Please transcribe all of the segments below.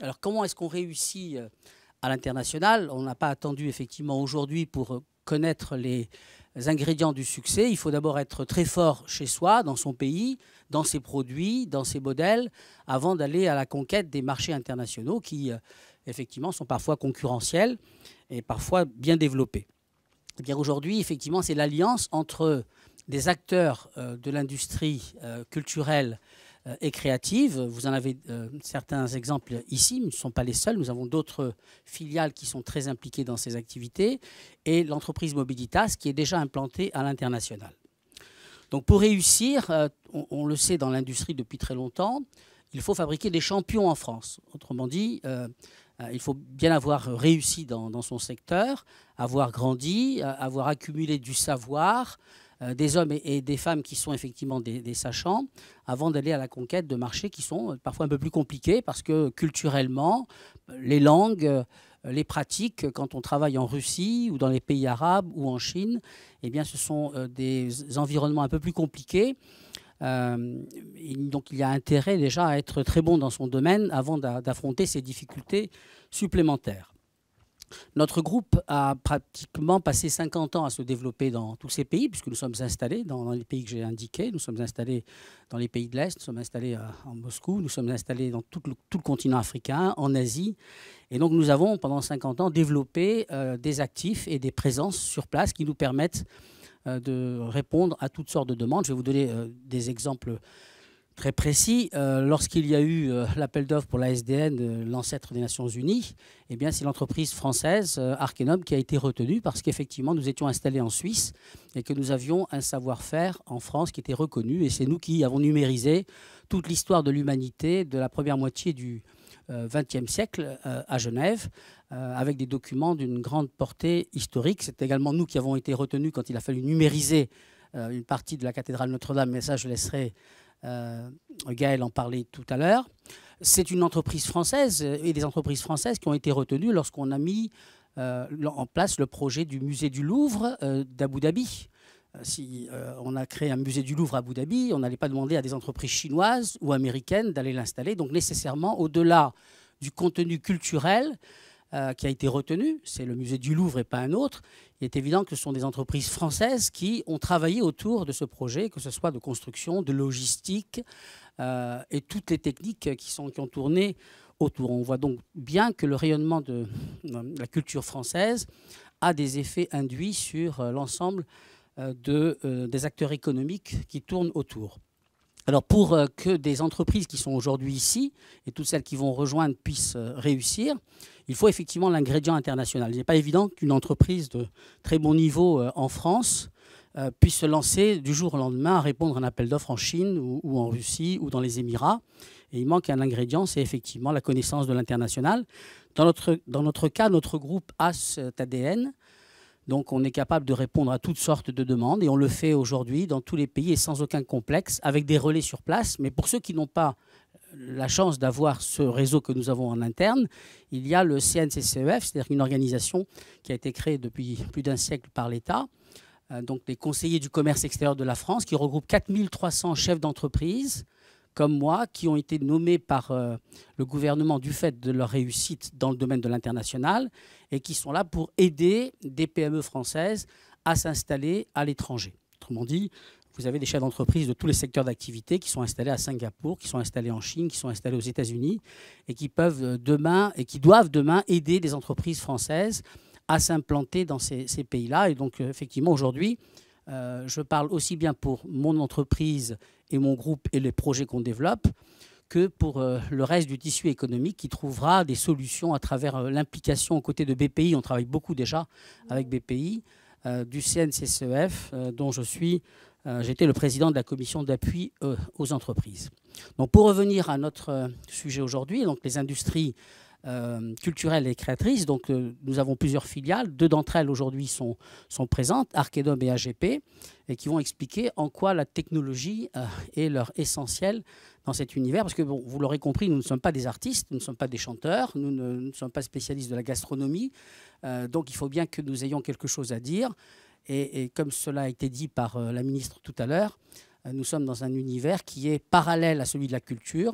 Alors comment est-ce qu'on réussit euh, à l'international On n'a pas attendu effectivement aujourd'hui pour euh, connaître les ingrédients du succès. Il faut d'abord être très fort chez soi, dans son pays, dans ses produits, dans ses modèles, avant d'aller à la conquête des marchés internationaux qui euh, effectivement sont parfois concurrentiels et parfois bien développés. aujourd'hui, effectivement, c'est l'alliance entre des acteurs euh, de l'industrie euh, culturelle euh, et créative. Vous en avez certains exemples ici, mais ne sont pas les seuls. Nous avons d'autres filiales qui sont très impliquées dans ces activités et l'entreprise Mobilitas qui est déjà implantée à l'international. Donc pour réussir, on, le sait dans l'industrie depuis très longtemps, il faut fabriquer des champions en France. Autrement dit, il faut bien avoir réussi dans son secteur, avoir grandi, avoir accumulé du savoir, euh, des hommes et, des femmes qui sont effectivement des, sachants avant d'aller à la conquête de marchés qui sont euh, parfois un peu plus compliqués parce que culturellement, euh, les langues, les pratiques, quand on travaille en Russie ou dans les pays arabes ou en Chine, eh bien, ce sont des environnements un peu plus compliqués. donc il y a intérêt déjà à être très bon dans son domaine avant d'affronter ces difficultés supplémentaires. Notre groupe a pratiquement passé 50 ans à se développer dans tous ces pays, puisque nous sommes installés dans, les pays que j'ai indiqués. Nous sommes installés dans les pays de l'Est, nous sommes installés euh, en Moscou, nous sommes installés dans tout le, continent africain, en Asie. Et donc nous avons, pendant 50 ans, développé euh, des actifs et des présences sur place qui nous permettent euh, de répondre à toutes sortes de demandes. Je vais vous donner des exemples très précis. Euh, lorsqu'il y a eu euh, l'appel d'offres pour la SDN, euh, l'ancêtre des Nations Unies, eh bien c'est l'entreprise française Arkenum qui a été retenue parce qu'effectivement nous étions installés en Suisse et que nous avions un savoir-faire en France qui était reconnu et c'est nous qui avons numérisé toute l'histoire de l'humanité de la première moitié du XXe siècle à Genève avec des documents d'une grande portée historique. C'est également nous qui avons été retenus quand il a fallu numériser une partie de la cathédrale Notre-Dame, mais ça je laisserai euh, Gaël en parlait tout à l'heure. C'est une entreprise française euh, et des entreprises françaises qui ont été retenues lorsqu'on a mis euh, en place le projet du musée du Louvre d'Abou euh, d'Abu Dhabi. Si on a créé un musée du Louvre à Abu Dhabi, on n'allait pas demander à des entreprises chinoises ou américaines d'aller l'installer. Donc nécessairement, au-delà du contenu culturel, euh, qui a été retenu, c'est le musée du Louvre et pas un autre, il est évident que ce sont des entreprises françaises qui ont travaillé autour de ce projet, que ce soit de construction, de logistique euh, et toutes les techniques qui, sont, qui ont tourné autour. On voit donc bien que le rayonnement de, euh, la culture française a des effets induits sur l'ensemble des acteurs économiques qui tournent autour. Alors pour euh, que des entreprises qui sont aujourd'hui ici et toutes celles qui vont rejoindre puissent euh, réussir, il faut effectivement l'ingrédient international. Il n'est pas évident qu'une entreprise de très bon niveau euh, en France puisse se lancer du jour au lendemain à répondre à un appel d'offres en Chine ou, en Russie ou dans les Émirats. Et il manque un ingrédient, c'est effectivement la connaissance de l'international. Dans notre, dans notre cas, notre groupe a cet donc on est capable de répondre à toutes sortes de demandes et on le fait aujourd'hui dans tous les pays et sans aucun complexe avec des relais sur place. Mais pour ceux qui n'ont pas la chance d'avoir ce réseau que nous avons en interne, il y a le CNCCEF, c'est-à-dire une organisation qui a été créée depuis plus d'un siècle par l'État, euh, donc les conseillers du commerce extérieur de la France, qui regroupe 4300 chefs d'entreprise comme moi qui ont été nommés par euh, le gouvernement du fait de leur réussite dans le domaine de l'international et qui sont là pour aider des PME françaises à s'installer à l'étranger. Autrement dit, vous avez des chefs d'entreprise de tous les secteurs d'activité qui sont installés à Singapour, qui sont installés en Chine, qui sont installés aux États-Unis et qui peuvent euh, demain et qui doivent demain aider des entreprises françaises à s'implanter dans ces pays-là. Et donc, euh, effectivement, aujourd'hui, euh, je parle aussi bien pour mon entreprise et mon groupe et les projets qu'on développe que pour euh, le reste du tissu économique qui trouvera des solutions à travers euh, l'implication aux côtés de BPI. On travaille beaucoup déjà avec BPI, du CNCSEF dont je suis, j'étais le président de la commission d'appui aux entreprises. Donc pour revenir à notre sujet aujourd'hui, les industries culturelles euh, culturelle et créatrice. Donc, euh, nous avons plusieurs filiales. Deux d'entre elles aujourd'hui sont, sont présentes, Arkedom et AGP, et qui vont expliquer en quoi la technologie euh, est leur essentiel dans cet univers. Parce que, vous l'aurez compris, nous ne sommes pas des artistes, nous ne sommes pas des chanteurs, nous ne, sommes pas spécialistes de la gastronomie. donc, il faut bien que nous ayons quelque chose à dire. et comme cela a été dit par la ministre tout à l'heure, nous sommes dans un univers qui est parallèle à celui de la culture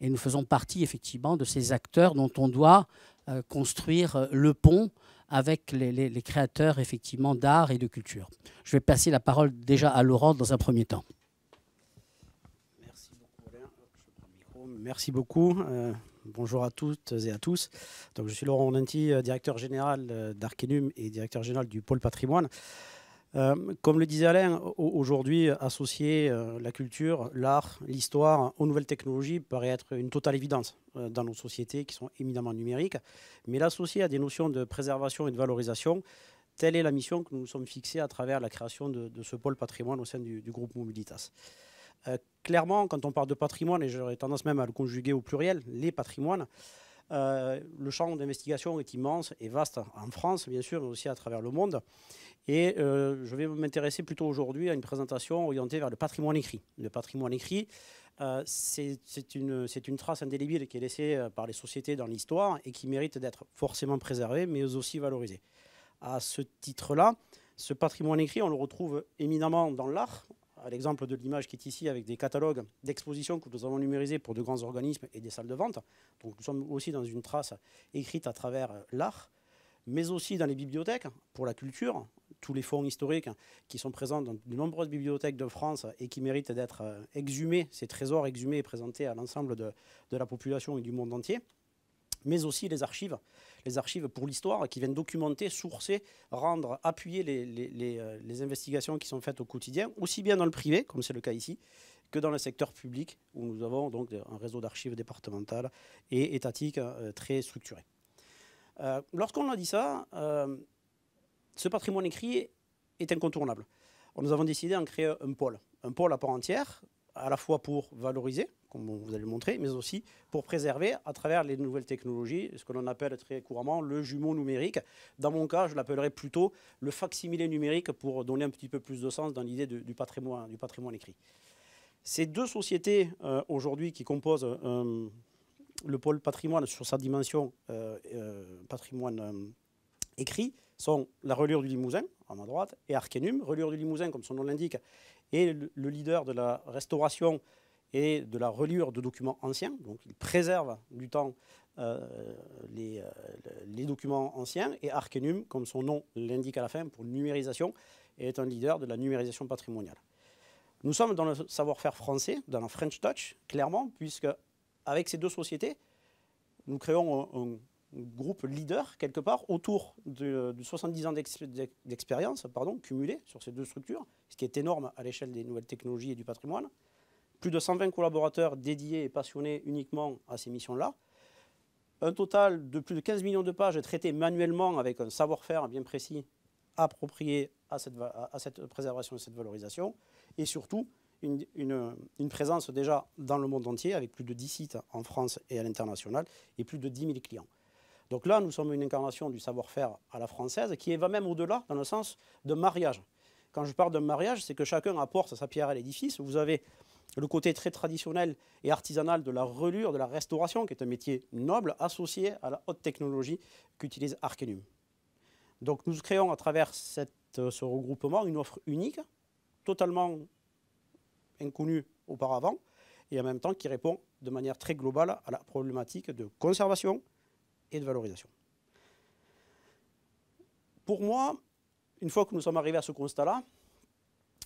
et nous faisons partie effectivement de ces acteurs dont on doit euh, construire euh, le pont avec les, créateurs effectivement d'art et de culture. Je vais passer la parole déjà à Laurent dans un premier temps. Merci beaucoup. Alain. Merci beaucoup. Euh, bonjour à toutes et à tous. Donc, je suis Laurent Lanti, directeur général d'Arkenum et directeur général du pôle patrimoine. Euh, comme le disait Alain, aujourd'hui, associer euh, la culture, l'art, l'histoire aux nouvelles technologies paraît être une totale évidence euh, dans nos sociétés qui sont éminemment numériques, mais l'associer à des notions de préservation et de valorisation, telle est la mission que nous nous sommes fixés à travers la création de, ce pôle patrimoine au sein du, du groupe Mobilitas. clairement, quand on parle de patrimoine, et j'aurais tendance même à le conjuguer au pluriel, les patrimoines, euh, le champ d'investigation est immense et vaste en France, bien sûr, mais aussi à travers le monde. Et euh, je vais m'intéresser plutôt aujourd'hui à une présentation orientée vers le patrimoine écrit. Le patrimoine écrit, euh, c'est une, une, trace indélébile qui est laissée par les sociétés dans l'histoire et qui mérite d'être forcément préservée, mais aussi valorisée. À ce titre-là, ce patrimoine écrit, on le retrouve éminemment dans l'art, à l'exemple de l'image qui est ici avec des catalogues d'expositions que nous avons numérisés pour de grands organismes et des salles de vente. Donc nous sommes aussi dans une trace écrite à travers l'art, mais aussi dans les bibliothèques pour la culture, tous les fonds historiques qui sont présents dans de nombreuses bibliothèques de France et qui méritent d'être euh, exhumés, ces trésors exhumés et présentés à l'ensemble de, de la population et du monde entier mais aussi les archives, les archives pour l'histoire qui viennent documenter, sourcer, rendre, appuyer euh, les, investigations qui sont faites au quotidien, aussi bien dans le privé, comme c'est le cas ici, que dans le secteur public, où nous avons donc un réseau d'archives départementales et étatiques euh, très structuré. Euh, lorsqu'on a dit ça, ce patrimoine écrit est incontournable. Nous avons décidé d'en créer un pôle, un pôle à part entière, à la fois pour valoriser comme vous allez le montrer, mais aussi pour préserver à travers les nouvelles technologies, ce que l'on appelle très couramment le jumeau numérique. Dans mon cas, je l'appellerais plutôt le facsimilé numérique pour donner un petit peu plus de sens dans l'idée du patrimoine, du patrimoine écrit. Ces deux sociétés euh, aujourd'hui qui composent euh, le pôle patrimoine sur sa dimension euh, patrimoine écrit sont la Relure du Limousin, à ma droite, et Arkenum. Relure du Limousin, comme son nom l'indique, est le leader de la restauration et de la reliure de documents anciens. Donc il préserve du temps euh, les, euh, les, documents anciens et Arkenum, comme son nom l'indique à la fin pour numérisation, est un leader de la numérisation patrimoniale. Nous sommes dans le savoir-faire français, dans la French Touch, clairement, puisque avec ces deux sociétés, nous créons un, groupe leader, quelque part, autour de, 70 ans d'expérience cumulée sur ces deux structures, ce qui est énorme à l'échelle des nouvelles technologies et du patrimoine plus de 120 collaborateurs dédiés et passionnés uniquement à ces missions-là. Un total de plus de 15 millions de pages traitées manuellement avec un savoir-faire bien précis approprié à cette, préservation et cette valorisation. Et surtout, une, présence déjà dans le monde entier avec plus de 10 sites en France et à l'international et plus de 10 000 clients. Donc là, nous sommes une incarnation du savoir-faire à la française qui va même au-delà dans le sens de mariage. Quand je parle de mariage, c'est que chacun apporte sa pierre à l'édifice. Vous avez le côté très traditionnel et artisanal de la relure, de la restauration, qui est un métier noble, associé à la haute technologie qu'utilise Arkenum. Donc nous créons à travers euh, ce regroupement une offre unique, totalement inconnue auparavant, et en même temps qui répond de manière très globale à la problématique de conservation et de valorisation. Pour moi, une fois que nous sommes arrivés à ce constat-là,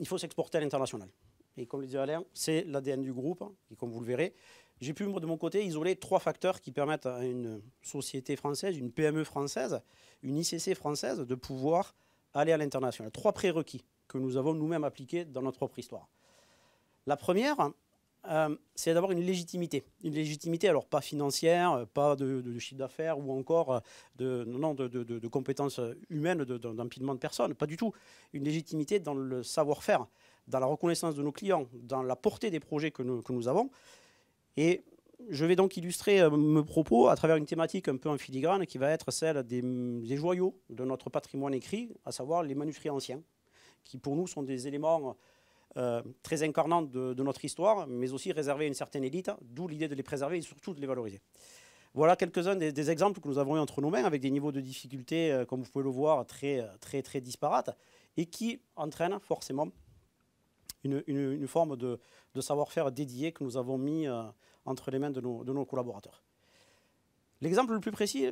il faut s'exporter à l'international et comme le disait Alain, c'est l'ADN du groupe, hein, et comme vous le verrez, j'ai pu, de mon côté, isoler trois facteurs qui permettent à une société française, une PME française, une ICC française de pouvoir aller à l'international. Trois prérequis que nous avons nous-mêmes appliqués dans notre propre histoire. La première, euh, c'est d'avoir une légitimité. Une légitimité, alors pas financière, pas de, chiffre d'affaires ou encore euh, de, de, de compétences humaines, d'empilement de personnes, pas du tout. Une légitimité dans le savoir-faire dans la reconnaissance de nos clients, dans la portée des projets que nous, avons. Et je vais donc illustrer euh, mes propos à travers une thématique un peu en filigrane qui va être celle des, joyaux de notre patrimoine écrit, à savoir les manuscrits anciens, qui pour nous sont des éléments euh, très incarnants de, notre histoire, mais aussi réservés à une certaine élite, d'où l'idée de les préserver et surtout de les valoriser. Voilà quelques-uns des, exemples que nous avons eu entre nos mains, avec des niveaux de difficulté, euh, comme vous pouvez le voir, très, très, très disparates, et qui entraînent forcément une, forme de, savoir-faire dédié que nous avons mis euh, entre les mains de nos, collaborateurs. L'exemple le plus précis,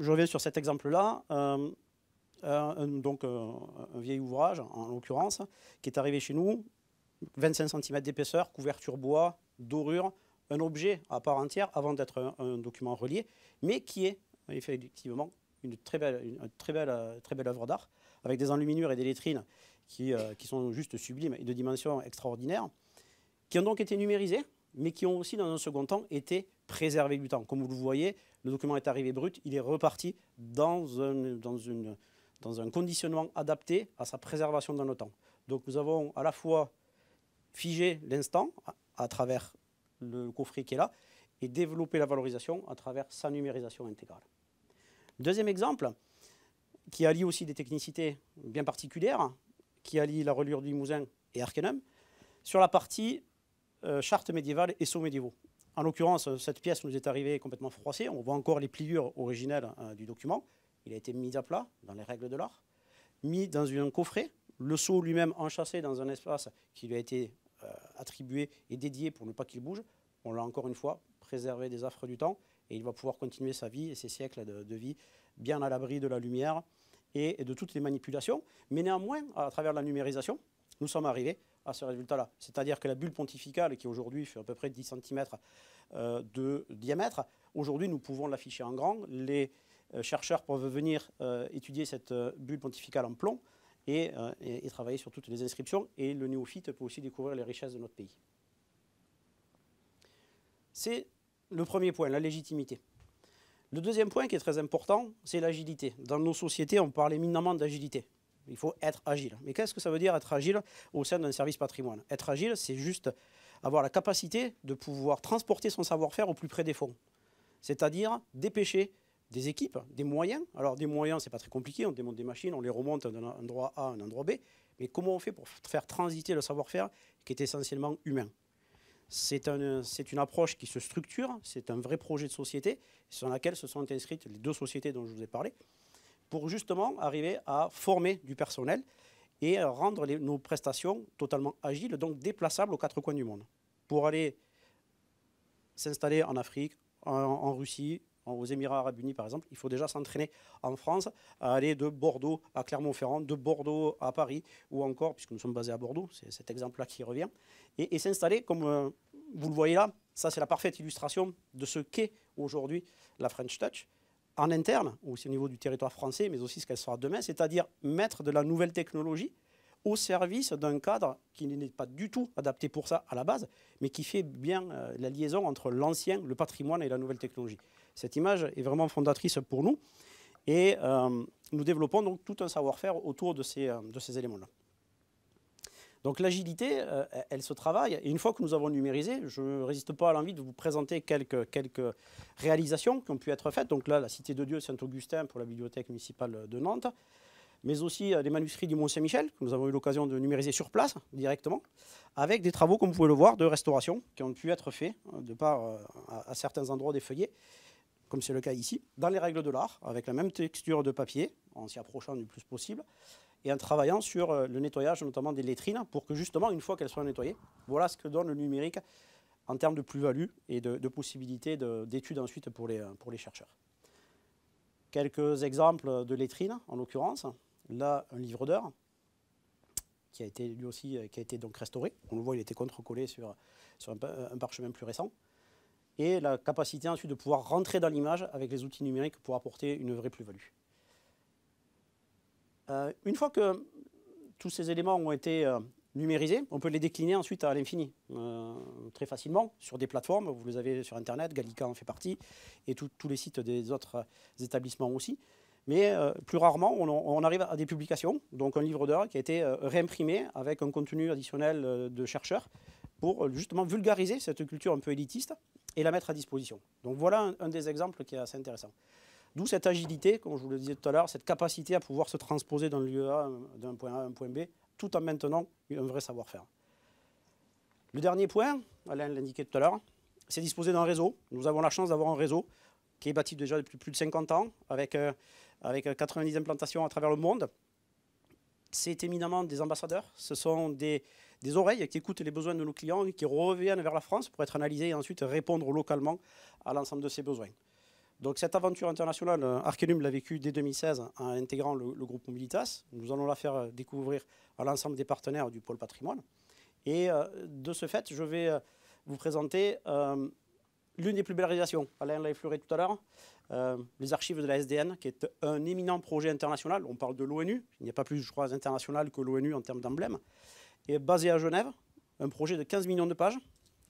je reviens sur cet exemple-là, euh, euh, donc un vieil ouvrage en l'occurrence, qui est arrivé chez nous, 25 cm d'épaisseur, couverture bois, dorure, un objet à part entière avant d'être un, document relié, mais qui est effectivement une très belle, une très belle, très belle œuvre d'art, avec des enluminures et des lettrines euh, qui, sont juste sublimes et de dimensions extraordinaires, qui ont donc été numérisés, mais qui ont aussi, dans un second temps, été préservés du temps. Comme vous le voyez, le document est arrivé brut, il est reparti dans dans un conditionnement adapté à sa préservation dans le temps. Donc nous avons à la fois figé l'instant à travers le coffret qui est là et développé la valorisation à travers sa numérisation intégrale. Deuxième exemple, qui allie aussi des technicités bien particulières, qui allie la reliure du Limousin et Arkenham, sur la partie euh, charte médiévale et sauts médiévaux. En l'occurrence, cette pièce nous est arrivée complètement froissée. On voit encore les pliures originelles hein, du document. Il a été mis à plat dans les règles de l'art, mis dans un coffret, le sceau lui-même enchâssé dans un espace qui lui a été euh, attribué et dédié pour ne pas qu'il bouge. On l'a encore une fois préservé des affres du temps et il va pouvoir continuer sa vie et ses siècles de vie bien à l'abri de la lumière et de toutes les manipulations. Mais néanmoins, à travers la numérisation, nous sommes arrivés à ce résultat-là. C'est-à-dire que la bulle pontificale, qui aujourd'hui fait à peu près 10 cm euh, de diamètre, aujourd'hui nous pouvons l'afficher en grand. Les euh, chercheurs peuvent venir euh, étudier cette bulle pontificale en plomb et, travailler sur toutes les inscriptions. Et le néophyte peut aussi découvrir les richesses de notre pays. C'est le premier point, la légitimité. Le deuxième point qui est très important, c'est l'agilité. Dans nos sociétés, on parle éminemment d'agilité. Il faut être agile. Mais qu'est-ce que ça veut dire être agile au sein d'un service patrimoine Être agile, c'est juste avoir la capacité de pouvoir transporter son savoir-faire au plus près des fonds. C'est-à-dire dépêcher des équipes, des moyens. Alors des moyens, ce n'est pas très compliqué, on démonte des machines, on les remonte d'un endroit A à un endroit B, mais comment on fait pour faire transiter le savoir-faire qui est essentiellement humain c'est une approche qui se structure, c'est un vrai projet de société sur laquelle se sont inscrites les deux sociétés dont je vous ai parlé, pour justement arriver à former du personnel et rendre nos prestations totalement agiles, donc déplaçables aux quatre coins du monde, pour aller s'installer en Afrique, en Russie, aux Émirats arabes unis, par exemple, il faut déjà s'entraîner en France à aller de Bordeaux à Clermont-Ferrand, de Bordeaux à Paris, ou encore, puisque nous sommes basés à Bordeaux, c'est cet exemple-là qui revient, et, s'installer, comme euh, vous le voyez là, ça c'est la parfaite illustration de ce qu'est aujourd'hui la French Touch, en interne, aussi au niveau du territoire français, mais aussi ce qu'elle sera demain, c'est-à-dire mettre de la nouvelle technologie au service d'un cadre qui n'est pas du tout adapté pour ça à la base, mais qui fait bien euh, la liaison entre l'ancien, le patrimoine et la nouvelle technologie. Cette image est vraiment fondatrice pour nous et euh, nous développons donc tout un savoir-faire autour de ces, euh, éléments-là. Donc l'agilité, elle se travaille. Et une fois que nous avons numérisé, je ne résiste pas à l'envie de vous présenter quelques réalisations qui ont pu être faites. Donc là, la Cité de Dieu Saint-Augustin pour la bibliothèque municipale de Nantes mais aussi les euh, manuscrits du Mont Saint-Michel, que nous avons eu l'occasion de numériser sur place directement, avec des travaux, comme vous pouvez le voir, de restauration qui ont pu être faits euh, de part euh, à, certains endroits des feuillets, comme c'est le cas ici, dans les règles de l'art, avec la même texture de papier, en s'y approchant du plus possible, et en travaillant sur le nettoyage notamment des lettrines, pour que justement, une fois qu'elles soient nettoyées, voilà ce que donne le numérique en termes de plus-value et de, possibilités d'études ensuite pour les, pour les chercheurs. Quelques exemples de lettrines, en l'occurrence là un livre d'heures qui a été lui aussi euh, qui a été donc restauré. On le voit, il était contre-collé sur, un, parchemin plus récent. Et la capacité ensuite de pouvoir rentrer dans l'image avec les outils numériques pour apporter une vraie plus-value. Euh, une fois que tous ces éléments ont été euh, numérisés, on peut les décliner ensuite à l'infini, très facilement, sur des plateformes. Vous les avez sur Internet, Gallica en fait partie, et tous les sites des autres établissements aussi. Mais euh, plus rarement, on, arrive à des publications, donc un livre d'heures qui a été euh, réimprimé avec un contenu additionnel euh, de chercheurs pour justement vulgariser cette culture un peu élitiste et la mettre à disposition. Donc voilà un, des exemples qui est assez intéressant. D'où cette agilité, comme je vous le disais tout à l'heure, cette capacité à pouvoir se transposer dans le lieu A, d'un point A à un point B, tout en maintenant un vrai savoir-faire. Le dernier point, Alain l'indiquait tout à l'heure, c'est disposer d'un réseau. Nous avons la chance d'avoir un réseau qui est bâti déjà depuis plus de 50 ans, avec avec 90 euh, implantations à travers le monde. C'est éminemment des ambassadeurs, ce sont des, oreilles qui écoutent les besoins de nos clients et qui reviennent vers la France pour être analysés et ensuite répondre localement à l'ensemble de ces besoins. Donc cette aventure internationale, euh, Arkenum l'a vécu dès 2016 en intégrant le, groupe Mobilitas. Nous allons la faire euh, découvrir à l'ensemble des partenaires du pôle patrimoine. Et de ce fait, je vais vous présenter l'une des plus belles réalisations, Alain l'a effleuré tout à l'heure, euh, les archives de la SDN, qui est un éminent projet international. On parle de l'ONU, il n'y a pas plus, je crois, international que l'ONU en termes d'emblème. est basé à Genève, un projet de 15 millions de pages,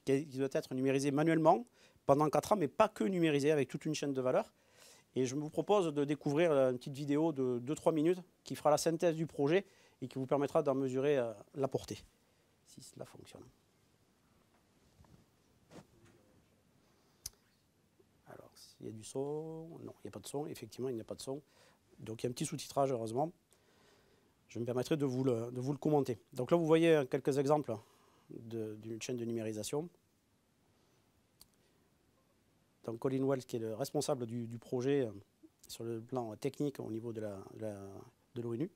qui, doit être numérisé manuellement pendant 4 ans, mais pas que numérisé, avec toute une chaîne de valeur. Et je vous propose de découvrir euh, une petite vidéo de 2-3 minutes qui fera la synthèse du projet et qui vous permettra d'en mesurer euh, la portée, si cela fonctionne. Il y a du son Non, il n'y a pas de son. Effectivement, il n'y a pas de son. Donc il y a un petit sous-titrage, heureusement. Je me permettrai de vous le, commenter. Donc là, vous voyez euh, quelques exemples d'une chaîne de numérisation. Donc Colin Wells, qui est le responsable du, projet euh, sur le plan euh, technique au niveau de l'ONU. La, de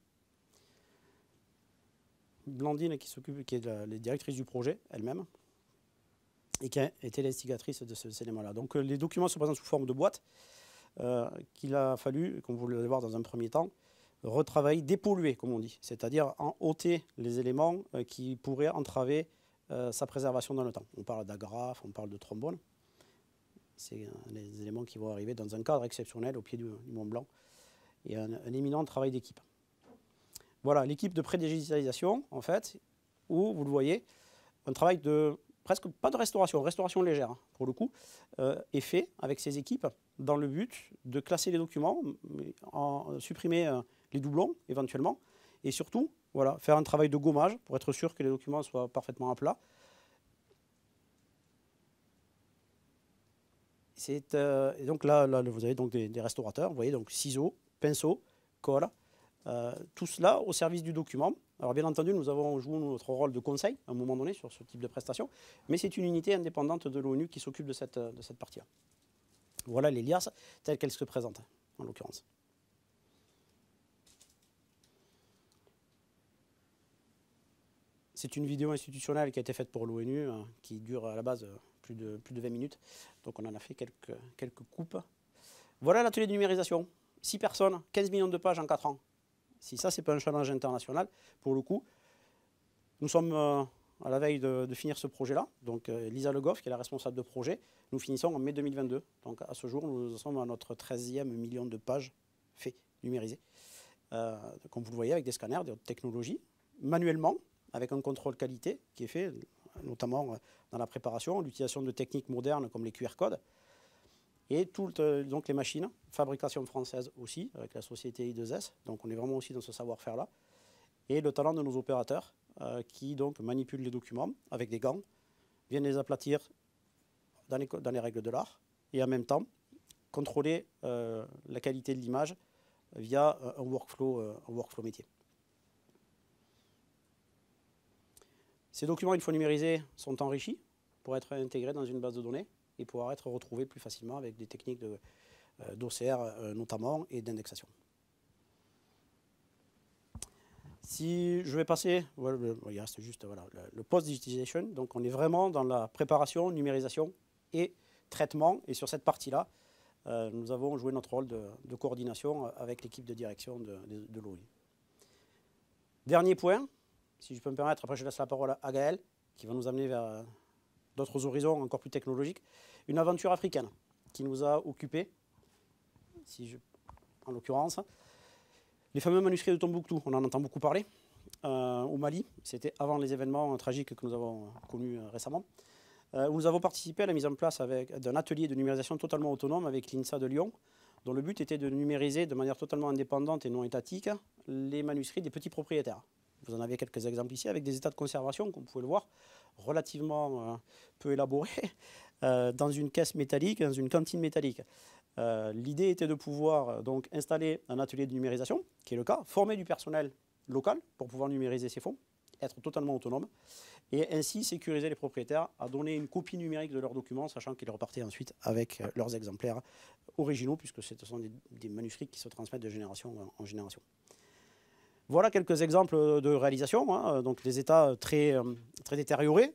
Blandine, qui s'occupe, qui est la, directrice du projet elle-même, et qui était l'instigatrice de ces éléments-là. Donc euh, les documents se présentent sous forme de boîte, euh, qu'il a fallu, comme vous le voir dans un premier temps, retravailler, dépolluer, comme on dit, c'est-à-dire en ôter les éléments euh, qui pourraient entraver sa préservation dans le temps. On parle d'agrafes, on parle de trombone. C'est les éléments qui vont arriver dans un cadre exceptionnel au pied du, Mont Blanc et un, un éminent travail d'équipe. Voilà, l'équipe de prédigitalisation, en fait, où vous le voyez, un travail de presque pas de restauration, restauration légère hein, pour le coup, euh, est fait avec ces équipes dans le but de classer les documents, en, euh, supprimer euh, les doublons éventuellement, et surtout voilà, faire un travail de gommage pour être sûr que les documents soient parfaitement à plat. donc là, vous avez donc des, restaurateurs, vous voyez, donc ciseaux, pinceaux, colle, euh, tout cela au service du document. Alors bien entendu, nous avons joué notre rôle de conseil à un moment donné sur ce type de prestation, mais c'est une unité indépendante de l'ONU qui s'occupe de cette, partie-là. Voilà les liasses telles qu'elles se présentent, en l'occurrence. C'est une vidéo institutionnelle qui a été faite pour l'ONU, euh, qui dure à la base euh, plus de, plus de 20 minutes. Donc on en a fait quelques, quelques coupes. Voilà l'atelier de numérisation. 6 personnes, 15 millions de pages en 4 ans. Si ça, ce n'est pas un challenge international, pour le coup, nous sommes euh, à la veille de, finir ce projet-là. Donc euh, Lisa Legoff, qui est la responsable de projet, nous finissons en mai 2022. Donc à ce jour, nous sommes à notre 13e million de pages faites, numérisées. Euh, comme vous le voyez, avec des scanners, des technologies, manuellement, avec un contrôle qualité qui est fait, notamment dans la préparation, l'utilisation de techniques modernes comme les QR codes. Et toutes euh, donc les machines, fabrication française aussi, avec la société I2S. Donc on est vraiment aussi dans ce savoir-faire-là. Et le talent de nos opérateurs euh, qui donc manipulent les documents avec des gants, viennent les aplatir dans les, dans les règles de l'art et en même temps contrôler euh, la qualité de l'image via un workflow, un workflow métier. Ces documents, une fois numérisés, sont enrichis pour être intégrés dans une base de données et pouvoir être retrouvés plus facilement avec des techniques euh, d'OCR euh, notamment et d'indexation. Si je vais passer, voilà, il reste juste voilà, le, post digitisation donc on est vraiment dans la préparation, numérisation et traitement. Et sur cette partie-là, euh, nous avons joué notre rôle de, coordination avec l'équipe de direction de, de, de Dernier point, si je peux me permettre, après je laisse la parole à Gaël, qui va nous amener vers d'autres horizons encore plus technologiques. Une aventure africaine qui nous a occupés, si je, en l'occurrence. Les fameux manuscrits de Tombouctou, on en entend beaucoup parler. Euh, au Mali, c'était avant les événements euh, tragiques que nous avons euh, connus récemment. où nous avons participé à la mise en place d'un atelier de numérisation totalement autonome avec l'INSA de Lyon, dont le but était de numériser de manière totalement indépendante et non étatique les manuscrits des petits propriétaires. Vous en avez quelques exemples ici, avec des états de conservation, comme vous pouvez le voir, relativement euh, peu élaborés, euh, dans une caisse métallique, dans une cantine métallique. Euh, l'idée était de pouvoir donc installer un atelier de numérisation, qui est le cas, former du personnel local pour pouvoir numériser ces fonds, être totalement autonome, et ainsi sécuriser les propriétaires à donner une copie numérique de leurs documents, sachant qu'ils repartaient ensuite avec leurs exemplaires originaux, puisque ce sont des manuscrits qui se transmettent de génération en génération. Voilà quelques exemples de réalisation. Hein. donc des états euh, très, euh, très détériorés,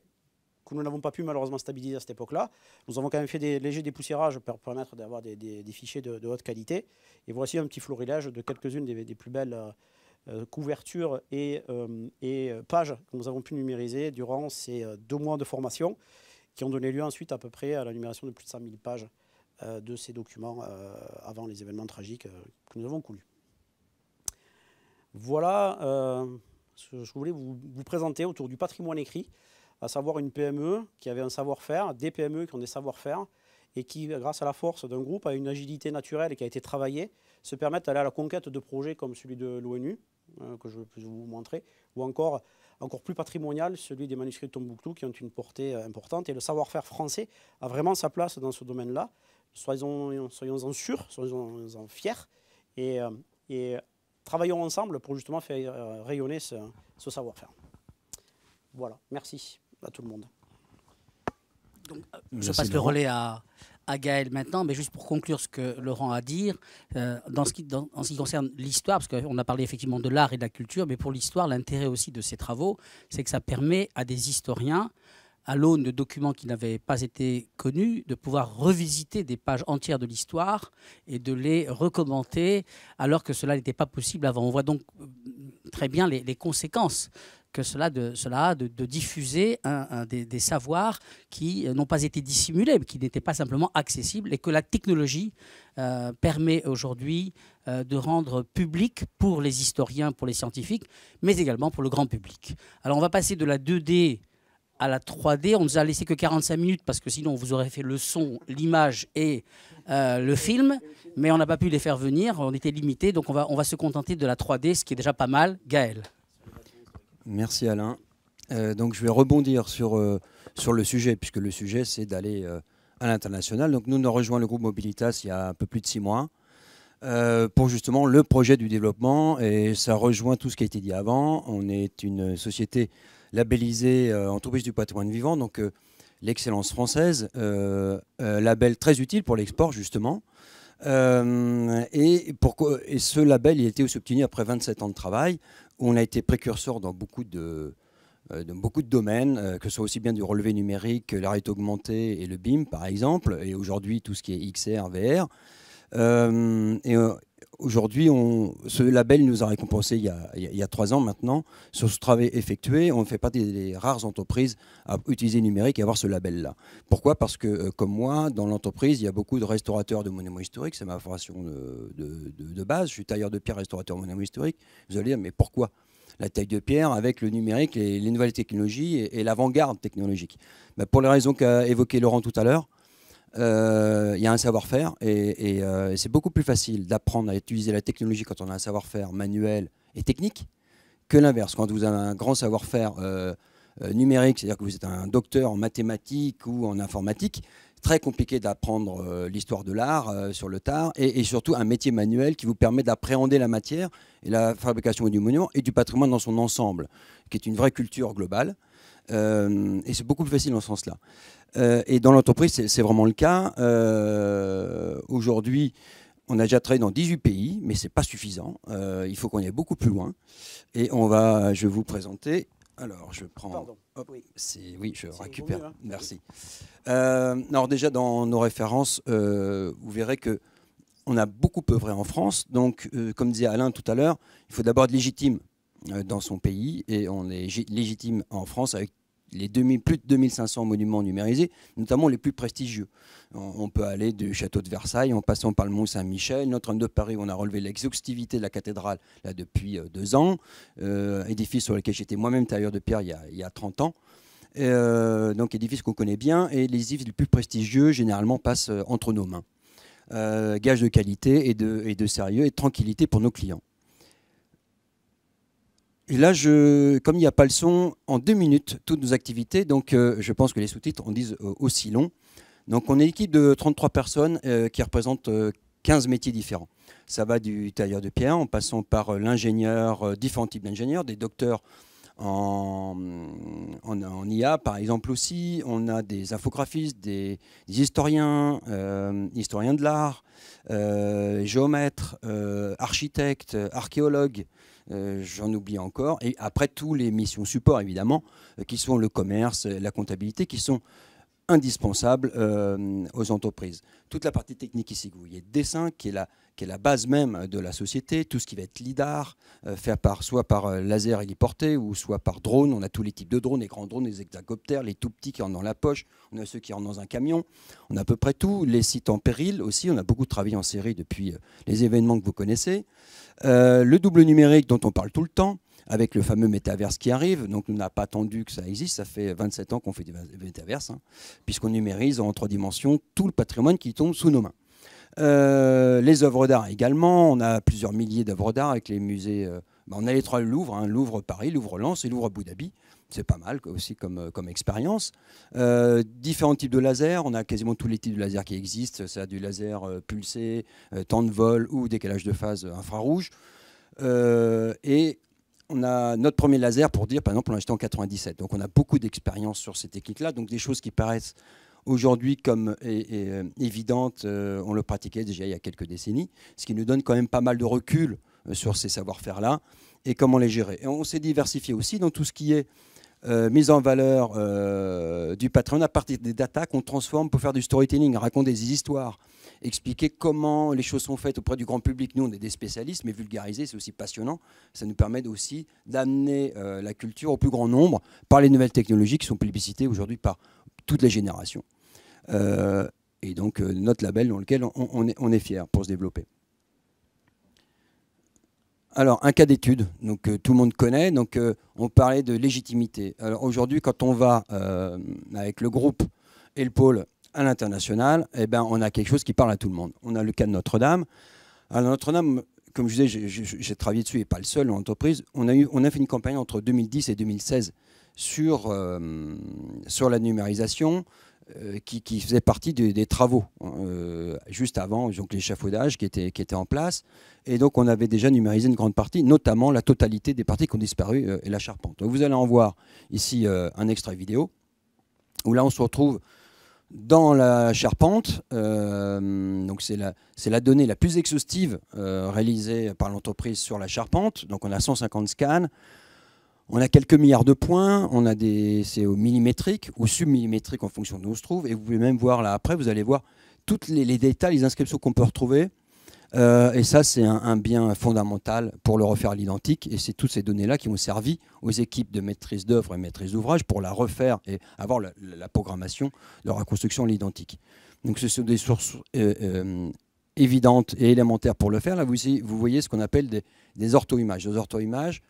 que nous n'avons pas pu malheureusement stabiliser à cette époque-là. Nous avons quand même fait des légers dépoussiérages pour permettre d'avoir des, fichiers de, haute qualité. Et voici un petit florilège de quelques-unes des, plus belles euh, couvertures et, pages que nous avons pu numériser durant ces deux mois de formation, qui ont donné lieu ensuite à peu près à la numération de plus de 5000 pages de ces documents avant les événements tragiques que nous avons connus. Voilà euh, ce que je voulais vous, présenter autour du patrimoine écrit, à savoir une PME qui avait un savoir-faire, des PME qui ont des savoir-faire, et qui, grâce à la force d'un groupe, à une agilité naturelle et qui a été travaillée, se permettent d'aller à la conquête de projets comme celui de l'ONU, euh, que je vais vous montrer, ou encore, encore plus patrimonial, celui des manuscrits de Tombouctou, qui ont une portée euh, importante. Et le savoir-faire français a vraiment sa place dans ce domaine-là. Soyons-en sûrs, soyons-en fiers, et travaillons ensemble pour justement faire euh, rayonner ce, savoir-faire. Voilà, merci à tout le monde. Euh, je passe le relais à, Gaël maintenant, mais juste pour conclure ce que Laurent a à euh, dans, ce dans, en ce qui concerne l'histoire, parce qu'on a parlé effectivement de l'art et de la culture, mais pour l'histoire, l'intérêt aussi de ces travaux, c'est que ça permet à des historiens à l'aune de documents qui n'avaient pas été connus, de pouvoir revisiter des pages entières de l'histoire et de les recommenter alors que cela n'était pas possible avant. On voit donc euh, très bien les, conséquences que cela, a de, diffuser des, savoirs qui euh, n'ont pas été dissimulés, mais qui n'étaient pas simplement accessibles, et que la technologie euh, permet aujourd'hui de rendre public pour les historiens, pour les scientifiques, mais également pour le grand public. Alors on va passer de la 2D à la 3D. On nous a laissé que 45 minutes parce que sinon vous aurez fait le son, l'image et euh, le film, mais on n'a pas pu les faire venir, on était limité, donc on va, on va se contenter de la 3D, ce qui est déjà pas mal. Gaël. Merci Alain. Euh, donc je vais rebondir sur, euh, sur le sujet, puisque le sujet c'est d'aller à l'international. Donc nous, nous rejoignons rejoint le groupe Mobilitas il y a un peu plus de six mois. pour justement le projet du développement et ça rejoint tout ce qui a été dit avant. On est une société labellisé euh, entreprise du patrimoine vivant, donc euh, l'excellence française, euh, label très utile pour l'export justement. et, pour, et, ce label, il a été obtenu après 27 ans de travail, où on a été précurseur dans beaucoup de, dans beaucoup de domaines, que ce soit aussi bien du relevé numérique, l'arrêt augmenté et le BIM, par exemple, et aujourd'hui tout ce qui est XR, VR aujourd'hui, ce label nous a récompensé il y a, trois ans maintenant sur ce travail effectué. On ne fait pas des, rares entreprises à utiliser le numérique et avoir ce label-là. Pourquoi Parce que, euh, comme moi, dans l'entreprise, il y a beaucoup de restaurateurs de monuments historiques. C'est ma formation de, base. Je suis tailleur de pierre, restaurateur de monuments historiques. Vous allez dire, mais pourquoi la taille de pierre avec le numérique, et les nouvelles technologies et, l'avant-garde technologique. Ben, pour les raisons qu'a évoquées Laurent tout à l'heure, il euh, y a un savoir-faire et, euh, c'est beaucoup plus facile d'apprendre à utiliser la technologie quand on a un savoir-faire manuel et technique que l'inverse. Quand vous avez un grand savoir-faire euh, numérique, c'est-à-dire que vous êtes un docteur en mathématiques ou en informatique, très compliqué d'apprendre l'histoire de l'art sur le tard, et, surtout un métier manuel qui vous permet d'appréhender la matière et la fabrication du monument et du patrimoine dans son ensemble, qui est une vraie culture globale. Euh, et c'est beaucoup plus facile dans ce sens-là. Euh, et dans l'entreprise, c'est vraiment le cas. Euh, aujourd'hui, on a déjà travaillé dans 18 pays, mais ce n'est pas suffisant. il faut qu'on aille beaucoup plus loin. Et on va, je vais vous présenter. Alors, je prends. Pardon. oui. je récupère. Hein. Merci. alors, déjà, dans nos références, vous verrez que on a beaucoup vrai en France. Donc, comme disait Alain tout à l'heure, il faut d'abord être légitime euh, dans son pays et on est légitime en France avec les plus de 2500 monuments numérisés, notamment les plus prestigieux. On, peut aller du château de Versailles en passant par le Mont Saint-Michel, Notre-Dame de Paris, on a relevé l'exhaustivité de la cathédrale là, depuis euh, deux ans, euh, édifice sur lequel j'étais moi-même tailleur de pierre il y a, 30 ans. donc édifice qu'on connaît bien et les édifices les plus prestigieux généralement passent entre nos mains. gage de qualité et de, et de sérieux et tranquillité pour nos clients. Et là, je, comme il n'y a pas le son, en deux minutes, toutes nos activités. Donc, euh, je pense que les sous-titres en disent euh, aussi long. Donc, on est une équipe de 33 personnes euh, qui représentent 15 métiers différents. Ça va du tailleur de pierre en passant par l'ingénieur, différents types d'ingénieurs, des docteurs en, IA, par exemple aussi, on a des infographistes, des, historiens, euh, historiens de l'art, euh, géomètres, euh, architectes, archéologues, j'en oublie encore, et après tous les missions support évidemment, qui sont le commerce, la comptabilité, qui sont indispensable euh, aux entreprises. Toute la partie technique ici vous voyez, dessin, qui est la, est la base même de la société, tout ce qui va être lidar, faire euh, fait par, soit par euh, laser héliporté ou soit par drone. On a tous les types de drones, les grands drones, les hexacoptères, les tout petits qui rentrent dans la poche, on a ceux qui rentrent dans un camion, on a à peu près tout. Les sites en péril aussi, on a beaucoup travaillé en série depuis les événements que vous connaissez. le double numérique dont on parle tout le temps, avec le fameux métaverse qui arrive. Donc, on n'a pas attendu que ça existe. Ça fait 27 ans qu'on fait des métaverse, hein, puisqu'on numérise en trois dimensions tout le patrimoine qui tombe sous nos mains. Euh, les œuvres d'art également. On a plusieurs milliers d'œuvres d'art avec les musées. Euh, bah, on a les trois Louvres, hein, Louvre Paris, Louvre Lens et Louvre Abu Dhabi. C'est pas mal aussi comme, euh, comme expérience. différents types de lasers. On a quasiment tous les types de lasers qui existent. Ça a du laser pulsé, temps de vol ou décalage de phase infrarouge. et on a notre premier laser pour dire, par exemple, on l'a acheté en 97. Donc on a beaucoup d'expérience sur ces techniques-là. Donc des choses qui paraissent aujourd'hui comme évidentes, euh, on le pratiquait déjà il y a quelques décennies, ce qui nous donne quand même pas mal de recul euh, sur ces savoir-faire-là et comment les gérer. Et on s'est diversifié aussi dans tout ce qui est euh, mise en valeur euh, du patrimoine à partir des data qu'on transforme pour faire du storytelling, raconter des histoires, expliquer comment les choses sont faites auprès du grand public. Nous, on est des spécialistes, mais vulgariser, c'est aussi passionnant. Ça nous permet aussi d'amener euh, la culture au plus grand nombre par les nouvelles technologies qui sont publicitées aujourd'hui par toutes les générations. et donc, notre label dans lequel on est, on est fier pour se développer. Alors, un cas d'étude, donc euh, tout le monde connaît. Donc, euh, on parlait de légitimité. Alors aujourd'hui, quand on va euh, avec le groupe et le pôle à l'international, eh ben, on a quelque chose qui parle à tout le monde. On a le cas de Notre-Dame. Alors Notre-Dame, comme je disais, j'ai travaillé dessus et pas le seul en entreprise. On a, eu, on a fait une campagne entre 2010 et 2016 sur, sur la numérisation, euh, qui, faisait partie des travaux, hein, euh, juste avant donc l'échafaudage qui était, qui était en place. Et donc on avait déjà numérisé une grande partie, notamment la totalité des parties qui ont disparu euh, et la charpente. vous allez en voir ici un extrait vidéo, où là on se retrouve dans la charpente. donc c'est la, donnée la plus exhaustive réalisée par l'entreprise sur la charpente. Donc on a 150 scans. On a quelques milliards de points, on a des, c'est au millimétrique, ou submillimétrique en fonction de où on se trouve, et vous pouvez même voir là après, vous allez voir tous les, détails, les inscriptions qu'on peut retrouver. Euh, et ça, c'est un, bien fondamental pour le refaire à l'identique. Et c'est toutes ces données-là qui ont servi aux équipes de maîtrise d'œuvre et maîtrise d'ouvrage pour la refaire et avoir la, programmation de la reconstruction à l'identique. Donc, ce sont des sources euh, euh, évidentes et élémentaires pour le faire. Là, vous, vous voyez ce qu'on appelle des, des Des ortho-images,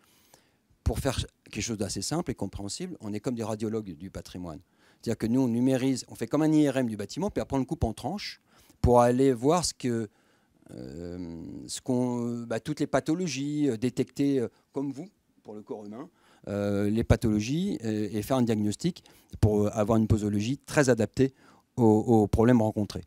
pour faire quelque chose d'assez simple et compréhensible, on est comme des radiologues du patrimoine. C'est-à-dire que nous, on numérise, on fait comme un IRM du bâtiment, puis après on le coupe en tranches pour aller voir ce que, euh, ce qu'on, bah, toutes les pathologies euh, détectées euh, comme vous pour le corps humain, les pathologies et, faire un diagnostic pour avoir une posologie très adaptée aux, problèmes rencontrés.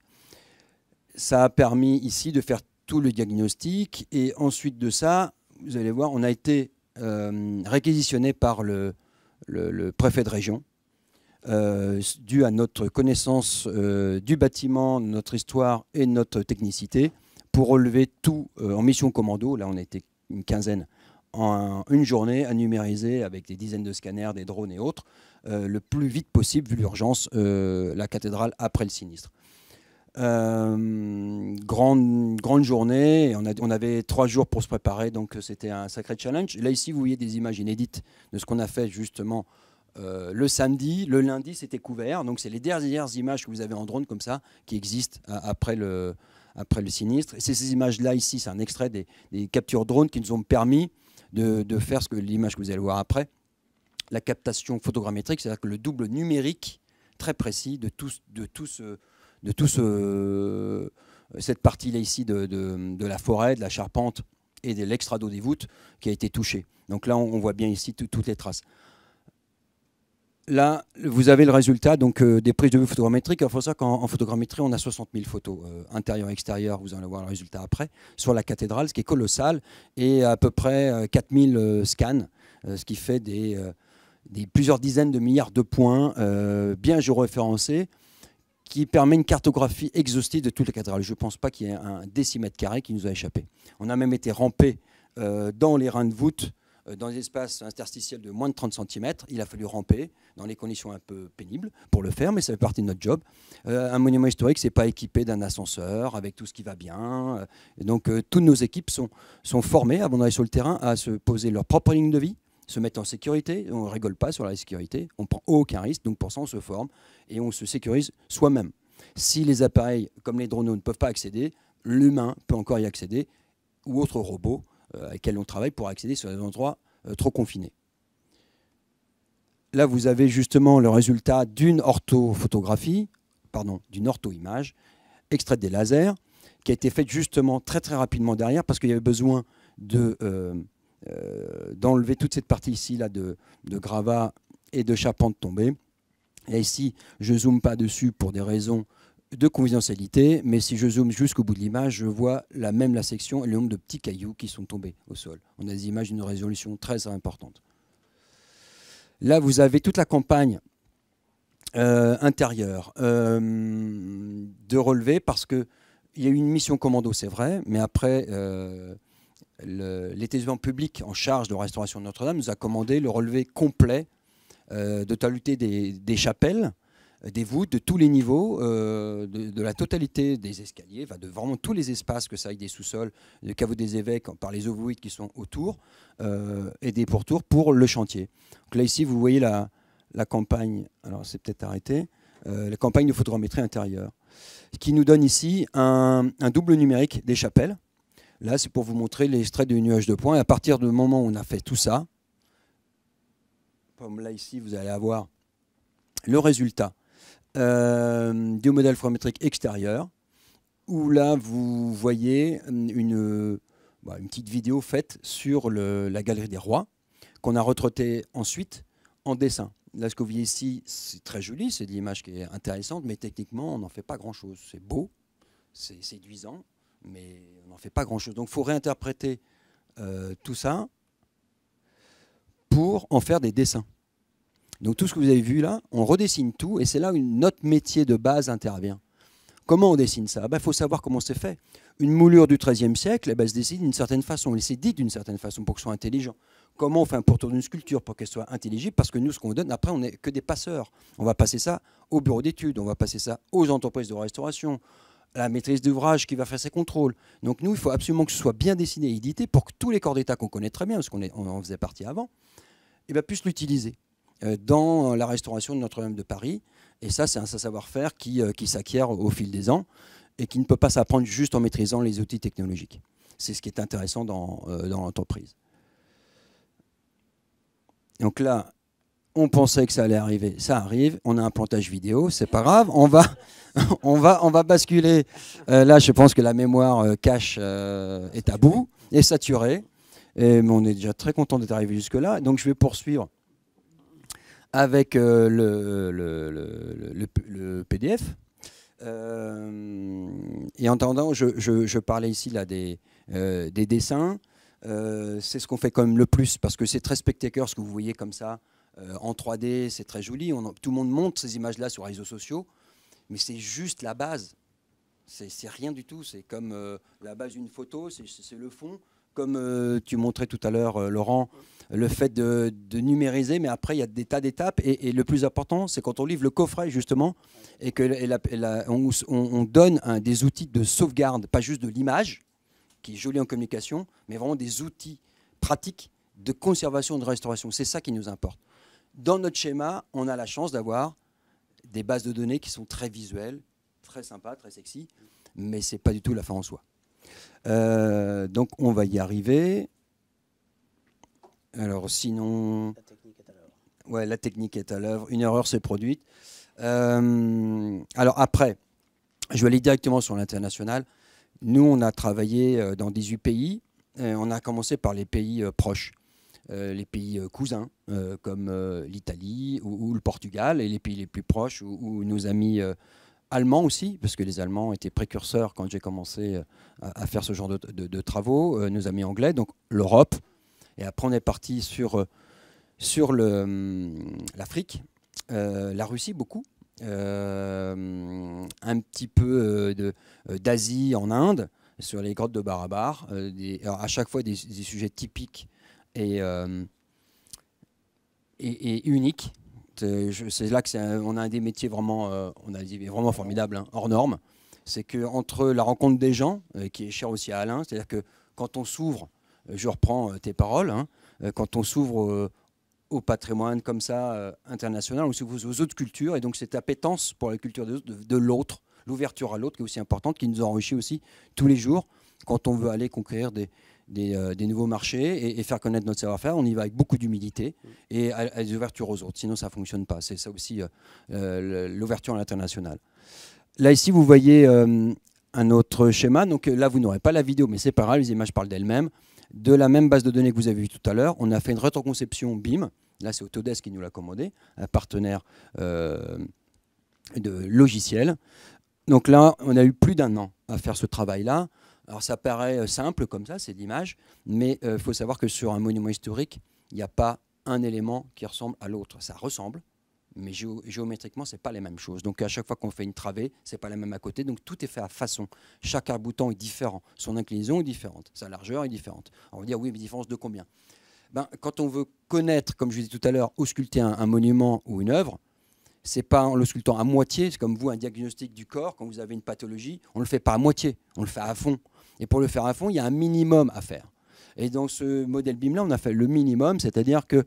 Ça a permis ici de faire tout le diagnostic et ensuite de ça, vous allez voir, on a été euh, réquisitionné par le, préfet de région, euh, dû à notre connaissance euh, du bâtiment, notre histoire et notre technicité, pour relever tout en mission commando. Là, on était une quinzaine en une journée à numériser avec des dizaines de scanners, des drones et autres, le plus vite possible, vu l'urgence, la cathédrale après le sinistre. Euh, grande, grande journée. on, a, on, avait trois jours pour se préparer, donc euh, c'était un sacré challenge. Là, ici, vous voyez des images inédites de ce qu'on a fait justement euh, le samedi. Le lundi, c'était couvert. Donc, c'est les dernières images que vous avez en drone comme ça qui existent après le, après le sinistre. Et c'est ces images-là ici, c'est un extrait des, captures drone qui nous ont permis de, faire ce que l'image que vous allez voir après, la captation photogrammétrique, c'est-à-dire que le double numérique très précis de tout, de tout ce de toute cette partie-là ici de, la forêt, de la charpente et de l'extrado des voûtes qui a été touchée. Donc là, on, voit bien ici toutes les traces. Là, vous avez le résultat donc, euh, des prises de vue photogrammétriques. En faut qu'en photogrammétrie, on a 60 000 photos, euh, intérieure et extérieures, vous allez voir le résultat après, sur la cathédrale, ce qui est colossal, et à peu près 4 euh, 000 scans, ce qui fait des, des, plusieurs dizaines de milliards de points bien géoréférencés qui permet une cartographie exhaustive de toutes les cathédrale. Je ne pense pas qu'il y ait un décimètre carré qui nous a échappé. On a même été rampé euh, dans les reins de voûte, euh, dans des espaces interstitiels de moins de 30 cm. Il a fallu ramper dans les conditions un peu pénibles pour le faire, mais ça fait partie de notre job. Euh, un monument historique, c'est pas équipé d'un ascenseur avec tout ce qui va bien. donc toutes nos équipes sont, sont formées avant d'aller sur le terrain à se poser leur propre ligne de vie, se mettre en sécurité. On ne rigole pas sur la sécurité, on ne prend aucun risque. Donc pour ça, on se forme et on se sécurise soi-même. Si les appareils comme les drones ne peuvent pas accéder, l'humain peut encore y accéder ou autre robot euh, avec lequel on travaille pour accéder sur des endroits euh, trop confinés. Là, vous avez justement le résultat d'une orthophotographie, pardon, d'une ortho-image extraite des lasers qui a été faite justement très très rapidement derrière parce qu'il y avait besoin de euh, euh, d'enlever toute cette partie ici là de, gravats et de charpentes tombées. Et ici, je ne zoome pas dessus pour des raisons de confidentialité, mais si je zoome jusqu'au bout de l'image, je vois la même la section et le nombre de petits cailloux qui sont tombés au sol. On a des images d'une résolution très importante. Là, vous avez toute la campagne euh, intérieure euh, de relever parce qu'il y a eu une mission commando, c'est vrai, mais après, l'établissement public en charge de restauration de Notre-Dame nous a commandé le relevé complet euh, de totalité des, chapelles, euh, des voûtes, de tous les niveaux, euh, de, la totalité des escaliers, de vraiment tous les espaces, que ça aille des sous-sols, des caveaux des évêques, par les ovoïdes qui sont autour, et des pourtours pour le chantier. là, ici, vous voyez la, campagne, alors c'est peut-être arrêté, la campagne de photogrammétrie intérieure, qui nous donne ici un double numérique des chapelles, Là, c'est pour vous montrer les traits du nuage de points. Et à partir du moment où on a fait tout ça, comme là ici, vous allez avoir le résultat euh, du modèle photométrique extérieur, où là, vous voyez hum, bah, une, petite vidéo faite sur la Galerie des Rois, qu'on a retraitée ensuite en dessin. Là, ce que vous voyez ici, c'est très joli, c'est de l'image qui est intéressante, mais techniquement, on n'en fait pas grand-chose. C'est beau, c'est séduisant, mais on n'en fait pas grand-chose. Donc il faut réinterpréter euh, tout ça pour en faire des dessins. Donc tout ce que vous avez vu là, on redessine tout et c'est là où notre métier de base intervient. Comment on dessine ça Il ben, faut savoir comment c'est fait. Une moulure du XIIIe siècle, eh ben, elle se dessine d'une certaine façon, elle s'est dite d'une certaine façon pour que soit intelligent. Comment on fait un pourtour d'une sculpture pour qu'elle soit intelligible Parce que nous, ce qu'on donne, après, on n'est que des passeurs. On va passer ça au bureau d'études, on va passer ça aux entreprises de restauration, la maîtrise d'ouvrage qui va faire ses contrôles. Donc nous, il faut absolument que ce soit bien dessiné et édité pour que tous les corps d'État qu'on connaît très bien, parce qu'on en faisait partie avant, eh ben, puissent l'utiliser euh, dans la restauration de Notre-Dame de Paris. Et ça, c'est un savoir-faire euh, qui, s'acquiert au fil des ans et qui ne peut pas s'apprendre juste en maîtrisant les outils technologiques. C'est ce qui est intéressant dans, euh, dans l'entreprise. Donc là, on pensait que ça allait arriver, ça arrive, on a un plantage vidéo, c'est pas grave, on va, on va, on va basculer. Euh, là, je pense que la mémoire euh, cache euh, est à bout, est saturée, et, mais on est déjà très content d'être arrivé jusque-là, donc je vais poursuivre avec le, PDF. et en attendant, je, parlais ici là, des, des dessins. c'est ce qu'on fait quand même le plus, parce que c'est très spectaculaire ce que vous voyez comme ça euh, en 3D, c'est très joli. tout le monde montre ces images-là sur les réseaux sociaux, mais c'est juste la base. C'est rien du tout. C'est comme euh, la base d'une photo, c'est le fond. Comme euh, tu montrais tout à l'heure, Laurent, le fait de, numériser, mais après, il y a des tas d'étapes. Et, le plus important, c'est quand on livre le coffret, justement, et que on, donne des outils de sauvegarde, pas juste de l'image, qui est jolie en communication, mais vraiment des outils pratiques de conservation de restauration. C'est ça qui nous importe dans notre schéma, on a la chance d'avoir des bases de données qui sont très visuelles, très sympas, très sexy, mais ce n'est pas du tout la fin en soi. Euh, donc on va y arriver. Alors sinon... La technique est à l'œuvre. Ouais, la technique est à l'œuvre. Une erreur s'est produite. Euh, alors après, je vais aller directement sur l'international. Nous, on a travaillé euh, dans 18 pays. on a commencé par les pays proches. Euh, les pays euh, cousins euh, comme l'Italie ou, le Portugal et les pays les plus proches ou, nos amis allemands aussi, parce que les Allemands étaient précurseurs quand j'ai commencé à, faire ce genre de, travaux, nos amis anglais, donc l'Europe. Et après, on est parti sur, sur hum, l'Afrique, la Russie beaucoup, un petit peu d'Asie en Inde, sur les grottes de Barabar, des, à chaque fois des sujets typiques euh, et, et, unique. C'est là qu'on a un des métiers vraiment, euh, on a vraiment formidables, hein, hors norme. C'est que entre la rencontre des gens, euh, qui est chère aussi à Alain, c'est-à-dire que quand on s'ouvre, je reprends tes paroles, hein, quand on s'ouvre au patrimoine comme ça international, aussi aux autres cultures, et donc cette appétence pour la culture de l'autre, l'ouverture à l'autre qui est aussi importante, qui nous enrichit aussi tous les jours quand on veut aller conquérir des, euh, des, nouveaux marchés et, faire connaître notre savoir-faire. On y va avec beaucoup d'humilité et à, des ouvertures aux autres. Sinon, ça ne fonctionne pas. C'est ça aussi euh, euh, l'ouverture à l'international. Là, ici, vous voyez un autre schéma. Donc là, vous n'aurez pas la vidéo, mais c'est pareil. les images parlent d'elles-mêmes. De la même base de données que vous avez vue tout à l'heure, on a fait une rétroconception BIM. Là, c'est Autodesk qui nous l'a commandé, un partenaire de logiciel. Donc là, on a eu plus d'un an à faire ce travail-là. Alors ça paraît euh, simple comme ça, c'est l'image, mais il euh, faut savoir que sur un monument historique, il n'y a pas un élément qui ressemble à l'autre. Ça ressemble, mais géométriquement, ce n'est pas les mêmes choses. Donc à chaque fois qu'on fait une travée, ce n'est pas la même à côté. Donc tout est fait à façon. Chaque arboutant est différent. Son inclinaison est différente. Sa largeur est différente. on va dire, oui, mais différence de combien ben, Quand on veut connaître, comme je vous disais tout à l'heure, ou un, monument ou une œuvre, c'est pas en le sculptant à moitié, c'est comme vous, un diagnostic du corps, quand vous avez une pathologie, on ne le fait pas à moitié, on le fait à fond. Et pour le faire à fond, il y a un minimum à faire. Et dans ce modèle BIM-là, on a fait le minimum, c'est-à-dire que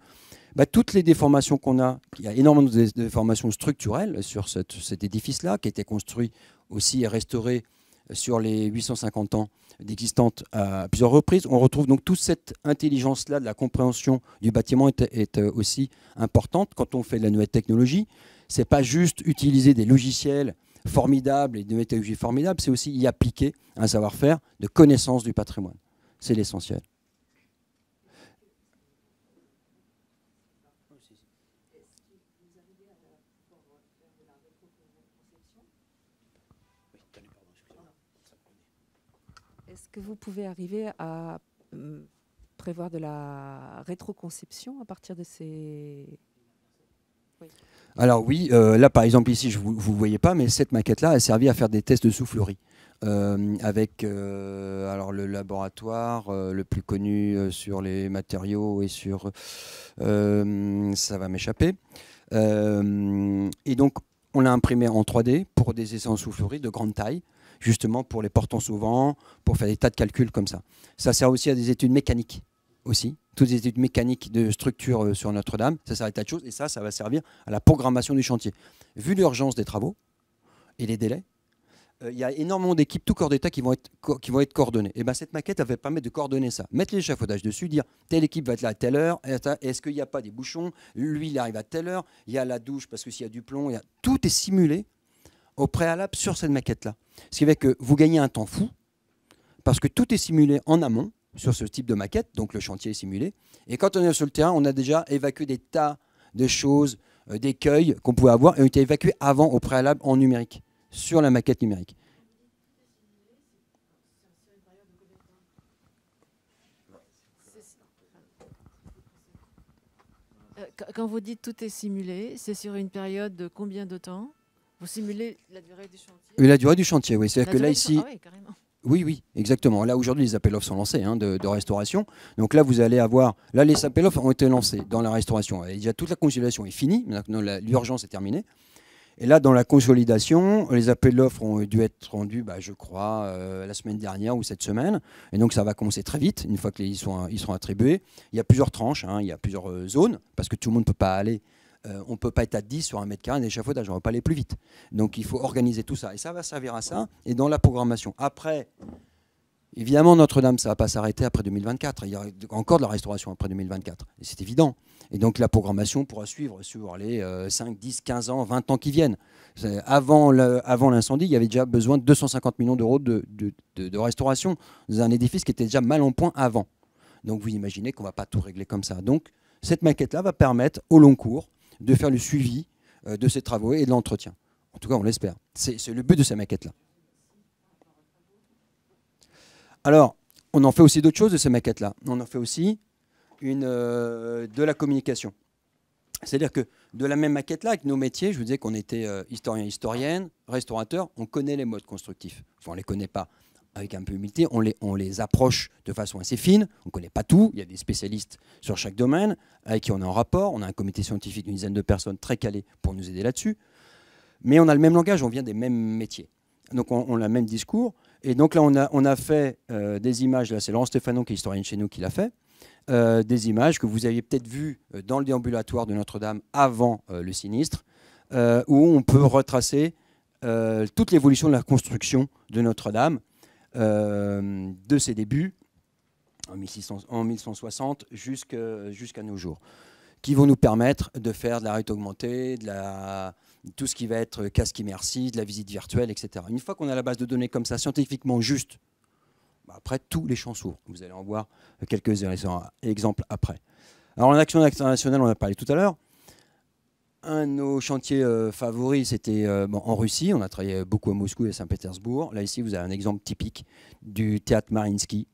bah, toutes les déformations qu'on a, il y a énormément de déformations structurelles sur cet édifice-là, qui a été construit aussi et restauré sur les 850 ans d'existence à plusieurs reprises. On retrouve donc toute cette intelligence-là de la compréhension du bâtiment est, est aussi importante quand on fait de la nouvelle technologie. Ce n'est pas juste utiliser des logiciels formidable et de métallurgie formidable, c'est aussi y appliquer un savoir-faire de connaissance du patrimoine. C'est l'essentiel. Est-ce que vous pouvez arriver à hum, prévoir de la rétroconception à partir de ces alors oui, euh, là par exemple ici, je vous ne voyez pas, mais cette maquette-là a servi à faire des tests de soufflerie. Euh, avec euh, alors le laboratoire le plus connu sur les matériaux et sur ça va m'échapper. et donc on l'a imprimé en 3D pour des essais en soufflerie de grande taille, justement pour les portants souvent, pour faire des tas de calculs comme ça. Ça sert aussi à des études mécaniques aussi, toutes les études mécaniques de structure euh, sur Notre-Dame, ça sert à tas de choses, et ça, ça va servir à la programmation du chantier. Vu l'urgence des travaux et les délais, euh, il y a énormément d'équipes, tout corps d'État qui vont être, qui vont être coordonnées. Et eh ben, cette maquette, avait va permettre de coordonner ça. Mettre l'échafaudage dessus, dire telle équipe va être là à telle heure, est-ce qu'il n'y a pas des bouchons, lui, il arrive à telle heure, il y a la douche parce que s'il y a du plomb, tout est simulé au préalable sur cette maquette-là. Ce qui fait que vous gagnez un temps fou parce que tout est simulé en amont sur ce type de maquette, donc le chantier est simulé. Et quand on est sur le terrain, on a déjà évacué des tas de choses, euh, d'écueils qu'on pouvait avoir et ont été évacués avant au préalable en numérique, sur la maquette numérique. Euh, quand vous dites tout est simulé, c'est sur une période de combien de temps Vous simulez la durée du chantier euh, La durée du chantier, oui. C'est-à-dire que là, ici, ah oui, oui, exactement. Là, aujourd'hui, les appels offres sont lancés hein, de, restauration. Donc là, vous allez avoir. Là, les appels offres ont été lancés dans la restauration. Et déjà, toute la consolidation est finie. Maintenant, l'urgence est terminée. Et là, dans la consolidation, les appels d'offres ont dû être rendus, bah, je crois, euh, la semaine dernière ou cette semaine. Et donc, ça va commencer très vite, une fois qu'ils sont, ils seront attribués. Il y a plusieurs tranches, hein. il y a plusieurs euh, zones, parce que tout le monde ne peut pas aller euh, on ne peut pas être à 10 sur un mètre carré d'échafaudage, on ne va pas aller plus vite. Donc il faut organiser tout ça. Et ça va servir à ça, et dans la programmation. Après, évidemment, Notre-Dame, ça ne va pas s'arrêter après 2024. Il y a encore de la restauration après 2024. c'est évident. Et donc la programmation pourra suivre sur les 5, 10, 15 ans, 20 ans qui viennent. Avant l'incendie, il y avait déjà besoin de 250 millions d'euros de, de restauration dans un édifice qui était déjà mal en point avant. Donc vous imaginez qu'on ne va pas tout régler comme ça. Donc cette maquette-là va permettre au long cours de faire le suivi euh, de ces travaux et de l'entretien. En tout cas, on l'espère. C'est le but de ces maquettes-là. Alors, on en fait aussi d'autres choses de ces maquettes-là. On en fait aussi une, euh, de la communication. C'est-à-dire que de la même maquette-là, avec nos métiers, je vous disais qu'on était euh, historien, historienne, restaurateur, on connaît les modes constructifs. Enfin, on ne les connaît pas avec un peu d'humilité, on les, on les approche de façon assez fine. On ne connaît pas tout, il y a des spécialistes sur chaque domaine avec qui on est en rapport. On a un comité scientifique d'une dizaine de personnes très calées pour nous aider là-dessus. Mais on a le même langage, on vient des mêmes métiers. Donc on, a le même discours. Et donc là, on a, on a fait euh, des images, là c'est Laurent Stéphanon qui est historien chez nous qui l'a fait, euh, des images que vous aviez peut-être vues euh, dans le déambulatoire de Notre-Dame avant le sinistre, où on peut retracer toute l'évolution de la construction de Notre-Dame euh, de ses débuts en, 1600, 1160 jusqu'à nos jours, qui vont nous permettre de faire de la réalité augmentée, de la, tout ce qui va être casse qui merci, de la visite virtuelle, etc. Une fois qu'on a la base de données comme ça, scientifiquement juste, bah, après, tous les champs s'ouvrent. Vous allez en voir quelques exemples après. Alors en action internationale, on a parlé tout à l'heure un de nos chantiers euh, favoris, c'était euh, en Russie. On a travaillé beaucoup à Moscou et à Saint-Pétersbourg. Là, ici, vous avez un exemple typique du théâtre Mariinsky,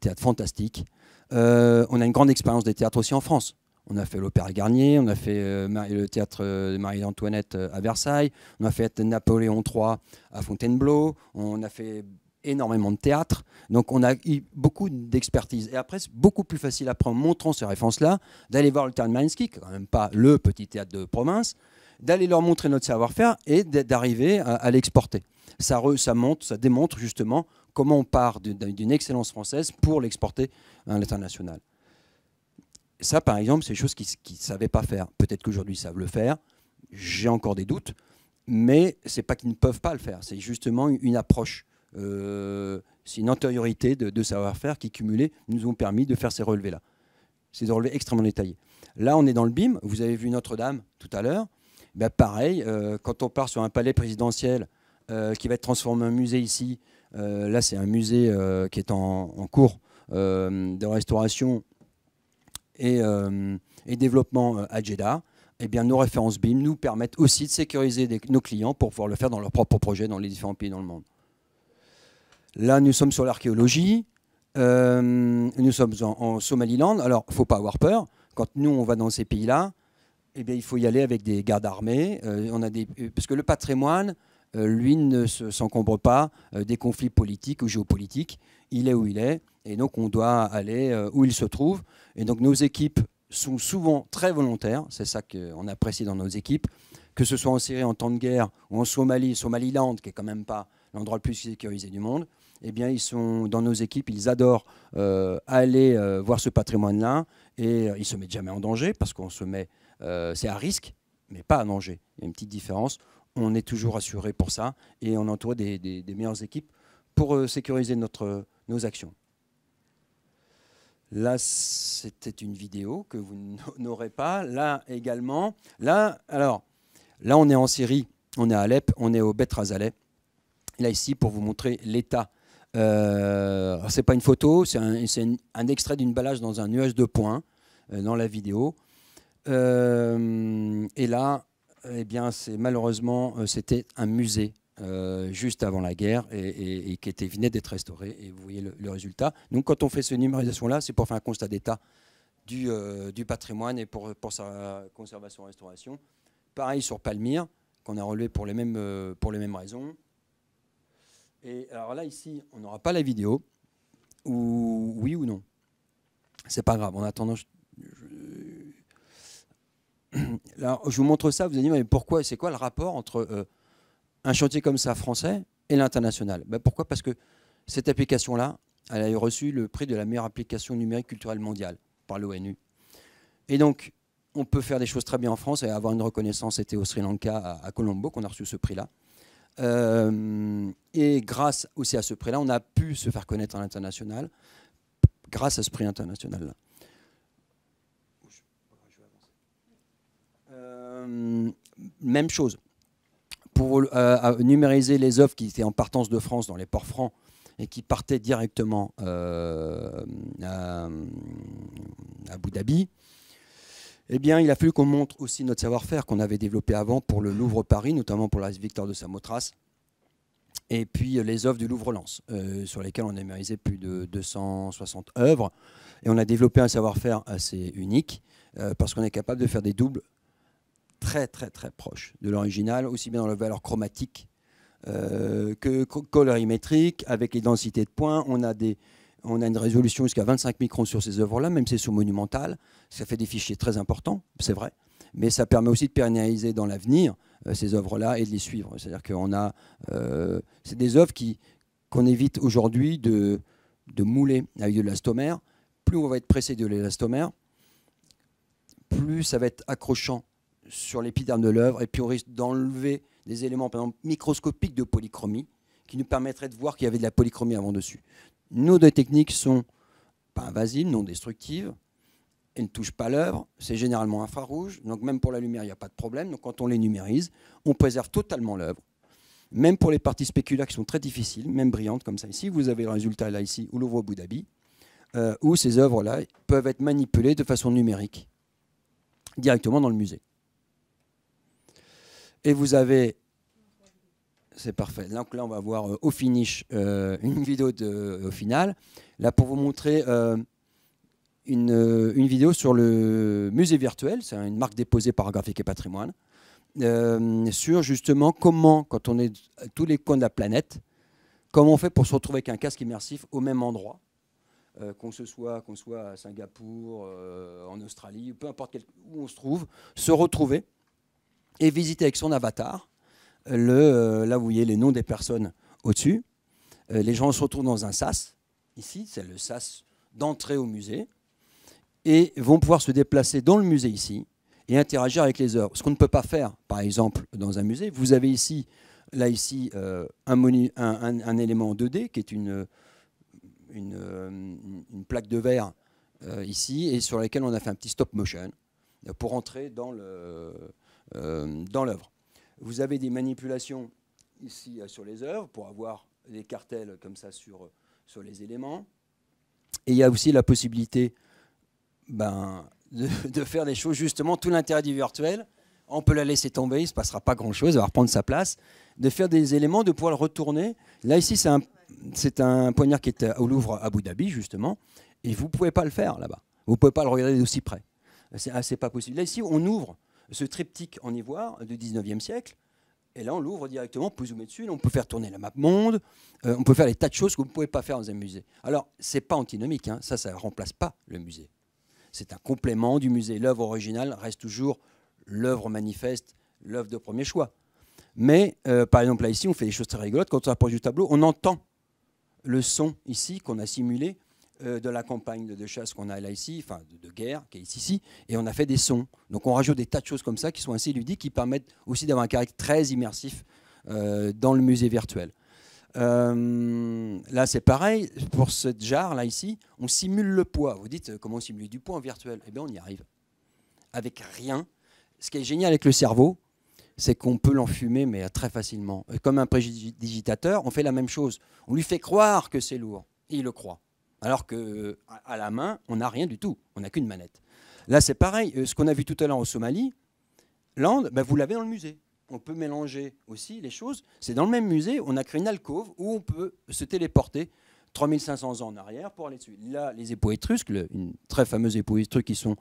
théâtre fantastique. Euh, on a une grande expérience des théâtres aussi en France. On a fait l'Opéra Garnier, on a fait le théâtre de Marie-Antoinette à Versailles, on a fait Napoléon III à Fontainebleau, on a fait énormément de théâtre. Donc on a eu beaucoup d'expertise. Et après, c'est beaucoup plus facile, à en montrant ces références-là, d'aller voir le Ternmansky, qui n'est quand même pas le petit théâtre de province, d'aller leur montrer notre savoir-faire et d'arriver à, l'exporter. Ça, ça, montre, ça démontre justement comment on part d'une excellence française pour l'exporter à l'international. Ça, par exemple, c'est des choses qu'ils ne savaient pas faire. Peut-être qu'aujourd'hui, ils savent le faire. J'ai encore des doutes. Mais ce n'est pas qu'ils ne peuvent pas le faire. C'est justement une approche euh, c'est une antériorité de, savoir-faire qui, cumulée, nous ont permis de faire ces relevés-là. Ces relevés extrêmement détaillés. Là, on est dans le BIM. Vous avez vu Notre-Dame tout à l'heure. Ben, pareil, euh, quand on part sur un palais présidentiel euh, qui va être transformé en musée ici, là, c'est un musée qui est en, cours de restauration et, développement à Jeddah. Eh bien, nos références BIM nous permettent aussi de sécuriser nos clients pour pouvoir le faire dans leurs propres projets dans les différents pays dans le monde. Là, nous sommes sur l'archéologie. Euh, nous sommes en, Somaliland. Alors, faut pas avoir peur. Quand nous, on va dans ces pays-là, eh bien, il faut y aller avec des gardes armés. Euh, on a euh, parce que le patrimoine, lui, ne s'encombre pas des conflits politiques ou géopolitiques. Il est où il est. Et donc, on doit aller où il se trouve. Et donc, nos équipes sont souvent très volontaires. C'est ça qu'on apprécie dans nos équipes. Que ce soit en Syrie en temps de guerre ou en Somalie, Somaliland, qui est quand même pas l'endroit le plus sécurisé du monde eh bien, ils sont dans nos équipes, ils adorent euh, aller euh, voir ce patrimoine-là et euh, ils se mettent jamais en danger parce qu'on se met, c'est à risque, mais pas à danger. Il y a une petite différence. On est toujours assuré pour ça et on entoure des, des, meilleures équipes pour sécuriser notre, nos actions. Là, c'était une vidéo que vous n'aurez pas. Là également. Là, alors, là, on est en Syrie, on est à Alep, on est au Betrazalet. Là, ici, pour vous montrer l'état euh, c'est pas une photo, c'est un, extrait d'une balade dans un nuage de points euh, dans la vidéo. Euh, et là, eh bien, c'est malheureusement, euh, c'était un musée juste avant la guerre et, qui était venait d'être restauré. Et vous voyez le, résultat. Donc, quand on fait cette numérisation-là, c'est pour faire un constat d'état du, patrimoine et pour, pour sa conservation-restauration. Pareil sur Palmyre, qu'on a relevé pour les mêmes, pour les mêmes raisons. Et alors là, ici, on n'aura pas la vidéo, ou oui ou non. C'est pas grave. En attendant, je, vous montre ça. Vous allez dire, mais pourquoi C'est quoi le rapport entre euh, un chantier comme ça français et l'international ben, Pourquoi Parce que cette application-là, elle a reçu le prix de la meilleure application numérique culturelle mondiale par l'ONU. Et donc, on peut faire des choses très bien en France et avoir une reconnaissance. C'était au Sri Lanka, à Colombo, qu'on a reçu ce prix-là. Euh, et grâce aussi à ce prix-là, on a pu se faire connaître à l'international, grâce à ce prix international-là. Euh, même chose. Pour euh, numériser les offres qui étaient en partance de France dans les ports francs et qui partaient directement à, à Abu eh bien, il a fallu qu'on montre aussi notre savoir-faire qu'on avait développé avant pour le Louvre Paris, notamment pour la Victoire de Samothrace, et puis euh, les œuvres du Louvre-Lens, euh, sur lesquelles on a mémorisé plus de 260 œuvres. Et on a développé un savoir-faire assez unique, euh, parce qu'on est capable de faire des doubles très, très, très proches de l'original, aussi bien dans la valeur chromatique que colorimétrique, avec les densités de points. On a des, on a une résolution jusqu'à 25 microns sur ces œuvres-là, même si c'est sous monumental. Ça fait des fichiers très importants, c'est vrai. Mais ça permet aussi de pérenniser dans l'avenir euh, ces œuvres-là et de les suivre. C'est-à-dire qu'on a. Euh, c'est des œuvres qui, qu'on évite aujourd'hui de, de mouler avec de l'astomère. Plus on va être pressé de l'élastomère, plus ça va être accrochant sur l'épiderme de l'œuvre, et puis on risque d'enlever des éléments, microscopiques de polychromie, qui nous permettraient de voir qu'il y avait de la polychromie avant dessus. Nos deux techniques sont pas invasives, non destructives. Elles ne touchent pas l'œuvre. C'est généralement infrarouge. Donc même pour la lumière, il n'y a pas de problème. Donc quand on les numérise, on préserve totalement l'œuvre. Même pour les parties spéculaires qui sont très difficiles, même brillantes comme ça ici, vous avez le résultat là ici, où l'ouvre Abu Dhabi, euh, où ces œuvres-là peuvent être manipulées de façon numérique directement dans le musée. Et vous avez c'est parfait. Donc là, on va voir euh, au finish euh, une vidéo de, euh, au final. Là, pour vous montrer une, vidéo sur le musée virtuel, c'est une marque déposée par Graphique et Patrimoine, sur justement comment, quand on est à tous les coins de la planète, comment on fait pour se retrouver avec un casque immersif au même endroit, qu'on soit, soit à Singapour, en Australie, peu importe où on se trouve, se retrouver et visiter avec son avatar euh, là vous voyez les noms des personnes au-dessus. Euh, les gens se retrouvent dans un sas, ici, c'est le sas d'entrée au musée, et vont pouvoir se déplacer dans le musée ici et interagir avec les œuvres. Ce qu'on ne peut pas faire, par exemple, dans un musée, vous avez ici, là ici, euh, un, élément 2D qui est une, plaque de verre ici et sur laquelle on a fait un petit stop motion pour entrer dans l'œuvre. Vous avez des manipulations ici euh, sur les œuvres pour avoir des cartels comme ça sur, euh, sur les éléments. Et il y a aussi la possibilité ben, de, faire des choses, justement, tout l'intérêt du virtuel. On peut la laisser tomber, il ne se passera pas grand-chose, elle va reprendre sa place. De faire des éléments, de pouvoir le retourner. Là, ici, c'est un, un poignard qui est au Louvre à Abu Dhabi, justement, et vous ne pouvez pas le faire là-bas. Vous ne pouvez pas le regarder d'aussi près. C'est, ah, pas possible. Là, ici, on ouvre ce triptyque en ivoire du 19e siècle. Et là, on l'ouvre directement, on peut zoomer dessus, on peut faire tourner la map monde, euh, on peut faire les tas de choses que vous ne pouvez pas faire dans un musée. Alors, ce n'est pas antinomique, hein, ça, ça ne remplace pas le musée. C'est un complément du musée. L'œuvre originale reste toujours l'œuvre manifeste, l'œuvre de premier choix. Mais, euh, par exemple, là, ici, on fait des choses très rigolotes. Quand on approche du tableau, on entend le son ici qu'on a simulé euh, de la campagne de, chasse qu'on a là ici, enfin de, guerre qui est ici, et on a fait des sons. Donc on rajoute des tas de choses comme ça qui sont assez ludiques, qui permettent aussi d'avoir un caractère très immersif euh, dans le musée virtuel. Euh, là, c'est pareil, pour ce jarre là, ici, on simule le poids. Vous dites, comment simuler du poids en virtuel Eh bien, on y arrive. Avec rien. Ce qui est génial avec le cerveau, c'est qu'on peut l'enfumer, mais très facilement. Comme un prédigitateur, on fait la même chose. On lui fait croire que c'est lourd. Et il le croit. Alors que à la main, on n'a rien du tout, on n'a qu'une manette. Là, c'est pareil. Euh, ce qu'on a vu tout à l'heure au Somalie, land bah, vous l'avez dans le musée. On peut mélanger aussi les choses. C'est dans le même musée, on a créé une alcôve où on peut se téléporter 3500 ans en arrière pour aller dessus. Là, les époux étrusques, une très fameuse époux qui, sont,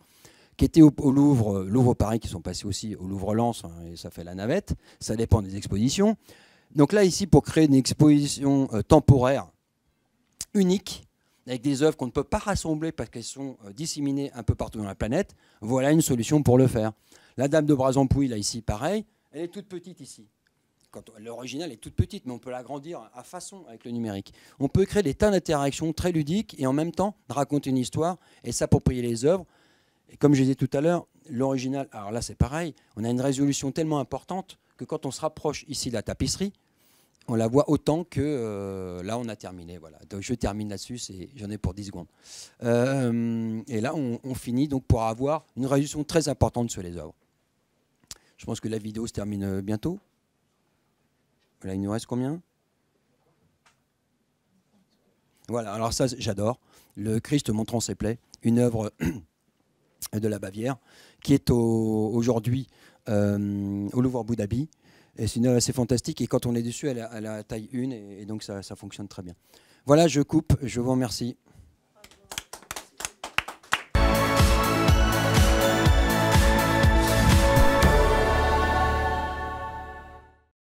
qui étaient au, Louvre, euh, Louvre Paris, qui sont passés aussi au Louvre-Lens, hein, et ça fait la navette. Ça dépend des expositions. Donc là, ici, pour créer une exposition euh, temporaire unique, avec des œuvres qu'on ne peut pas rassembler parce qu'elles sont euh, disséminées un peu partout dans la planète, voilà une solution pour le faire. La Dame de Brazampouille, là ici, pareil, elle est toute petite ici. L'original est toute petite, mais on peut l'agrandir à façon avec le numérique. On peut créer des tas d'interactions très ludiques et en même temps raconter une histoire et s'approprier les œuvres. Et comme je disais tout à l'heure, l'original, alors là c'est pareil, on a une résolution tellement importante que quand on se rapproche ici de la tapisserie, on la voit autant que euh, là, on a terminé. Voilà. je termine là-dessus, j'en ai pour 10 secondes. Euh, et là, on, finit donc pour avoir une réduction très importante sur les œuvres. Je pense que la vidéo se termine euh, bientôt. Là, il nous reste combien Voilà, alors ça, j'adore. Le Christ montrant ses plaies, une œuvre de la Bavière, qui est aujourd'hui au Louvre Abu c'est une assez fantastique. Et quand on est dessus, elle a, la taille 1 et, donc ça fonctionne très bien. Voilà, je coupe. Je vous remercie.